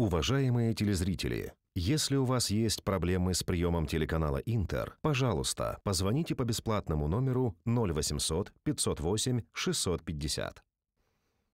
Уважаемые телезрители, если у вас есть проблемы с приемом телеканала «Интер», пожалуйста, позвоните по бесплатному номеру 0800 508 650.